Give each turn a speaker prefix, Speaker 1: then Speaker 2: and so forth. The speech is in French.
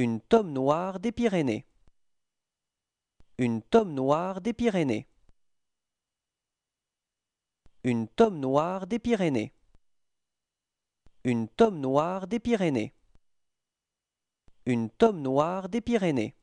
Speaker 1: Une tome noire des Pyrénées. Une tome noire des Pyrénées. Une tome noire des Pyrénées. Une tome noire des Pyrénées. Une tome noire des Pyrénées.